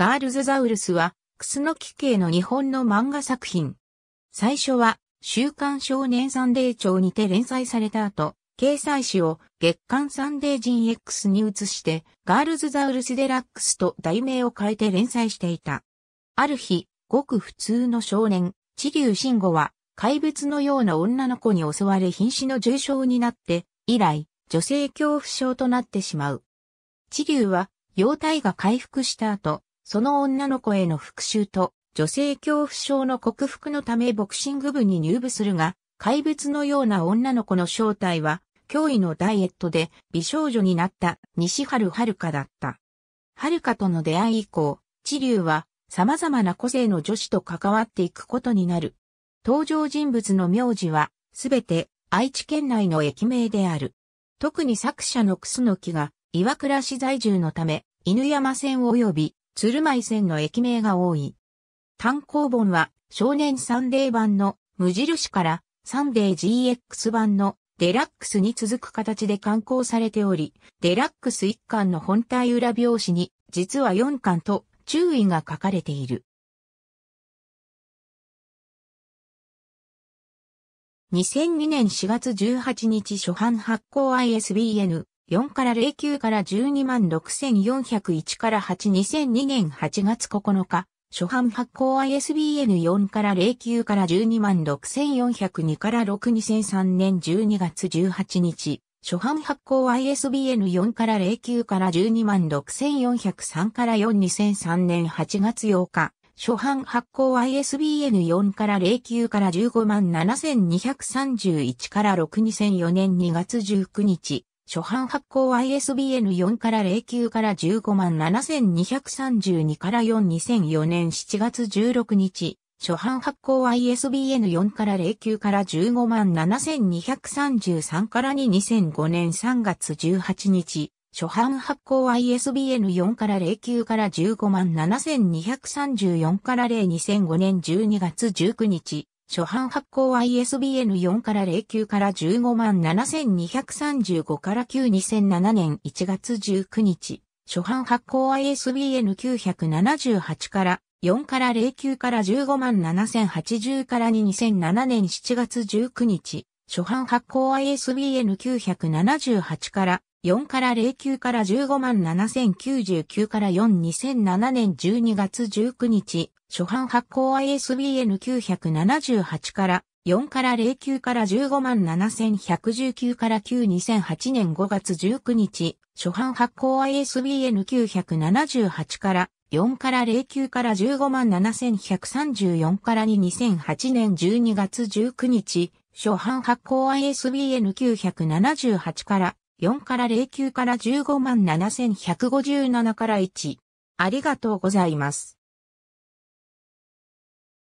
ガールズザウルスは、クスノキ系の日本の漫画作品。最初は、週刊少年サンデー帳にて連載された後、掲載誌を月刊サンデージン X に移して、ガールズザウルスデラックスと題名を変えて連載していた。ある日、ごく普通の少年、チリュウシンゴは、怪物のような女の子に襲われ瀕死の重傷になって、以来、女性恐怖症となってしまう。チリュウは、容体が回復した後、その女の子への復讐と、女性恐怖症の克服のためボクシング部に入部するが、怪物のような女の子の正体は、驚異のダイエットで美少女になった西春遥だった。遥との出会い以降、知流は様々な個性の女子と関わっていくことになる。登場人物の名字は、すべて愛知県内の駅名である。特に作者の楠木が、岩倉市在住のため、犬山線及び鶴舞線の駅名が多い。単行本は少年サンデー版の無印からサンデー GX 版のデラックスに続く形で刊行されており、デラックス1巻の本体裏表紙に実は4巻と注意が書かれている。2002年4月18日初版発行 ISBN 4から09から12万6401から8 2002年8月9日、初版発行 ISBN4 から09から12万6402から6 2003年12月18日、初版発行 ISBN4 から09から12万6403から4 2003年8月8日、初版発行 ISBN4 から09から15万7231から6 2004年2月19日、初版発行 ISBN4 から09から15万7232から4 2004年7月16日、初版発行 ISBN4 から09から15万7233から2 2005年3月18日、初版発行 ISBN4 から09から15万7234から0 2005年12月19日、初版発行 ISBN4 から09から15万7235から92007年1月19日。初版発行 ISBN978 から4から09から15万7080から2007年7月19日。初版発行 ISBN978 から4から09から15万7099から4 2007年12月19日、初版発行 ISBN 978から4から09から15万7119から9 2008年5月19日、初版発行 ISBN 978から4から09から15万7134から2 2008年12月19日、初版発行 ISBN 978から4から09から15万7157から1。ありがとうございます。